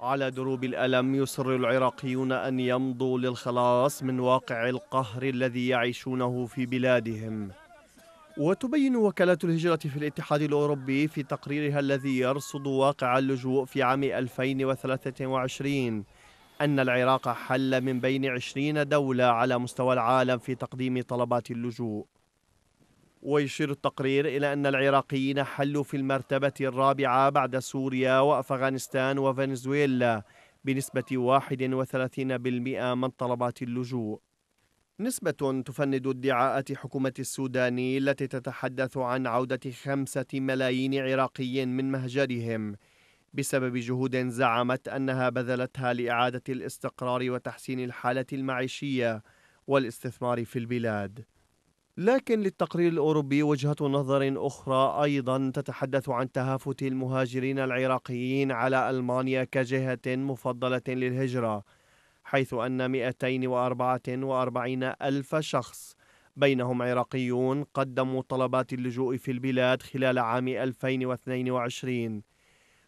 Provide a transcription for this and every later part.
على دروب الألم يصر العراقيون أن يمضوا للخلاص من واقع القهر الذي يعيشونه في بلادهم وتبين وكالة الهجرة في الاتحاد الأوروبي في تقريرها الذي يرصد واقع اللجوء في عام 2023 أن العراق حل من بين 20 دولة على مستوى العالم في تقديم طلبات اللجوء ويشير التقرير إلى أن العراقيين حلوا في المرتبة الرابعة بعد سوريا وأفغانستان وفنزويلا بنسبة 31% من طلبات اللجوء نسبة تفند ادعاءات حكومة السوداني التي تتحدث عن عودة خمسة ملايين عراقي من مهجرهم بسبب جهود زعمت أنها بذلتها لإعادة الاستقرار وتحسين الحالة المعيشية والاستثمار في البلاد لكن للتقرير الأوروبي وجهة نظر أخرى أيضا تتحدث عن تهافت المهاجرين العراقيين على ألمانيا كجهة مفضلة للهجرة حيث أن 244 ألف شخص بينهم عراقيون قدموا طلبات اللجوء في البلاد خلال عام 2022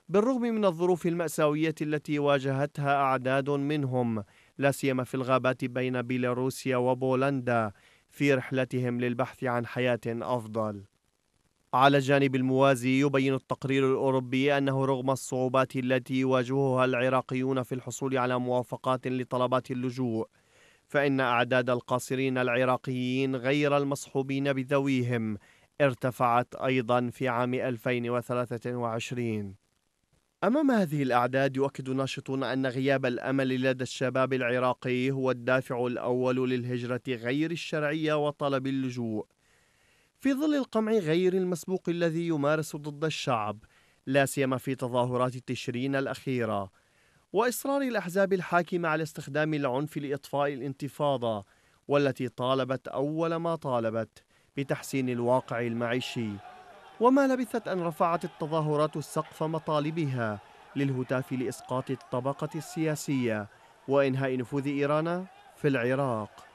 بالرغم من الظروف المأساوية التي واجهتها أعداد منهم لا سيما في الغابات بين بيلاروسيا وبولندا في رحلتهم للبحث عن حياة أفضل. على الجانب الموازي يبين التقرير الأوروبي أنه رغم الصعوبات التي يواجهها العراقيون في الحصول على موافقات لطلبات اللجوء فإن أعداد القاصرين العراقيين غير المصحوبين بذويهم ارتفعت أيضا في عام 2023 أمام هذه الأعداد يؤكد ناشطون أن غياب الأمل لدى الشباب العراقي هو الدافع الأول للهجرة غير الشرعية وطلب اللجوء في ظل القمع غير المسبوق الذي يمارس ضد الشعب لا سيما في تظاهرات تشرين الأخيرة وإصرار الأحزاب الحاكمة على استخدام العنف لإطفاء الانتفاضة والتي طالبت أول ما طالبت بتحسين الواقع المعيشي وما لبثت أن رفعت التظاهرات سقف مطالبها للهتاف لإسقاط الطبقة السياسية وإنهاء نفوذ إيران في العراق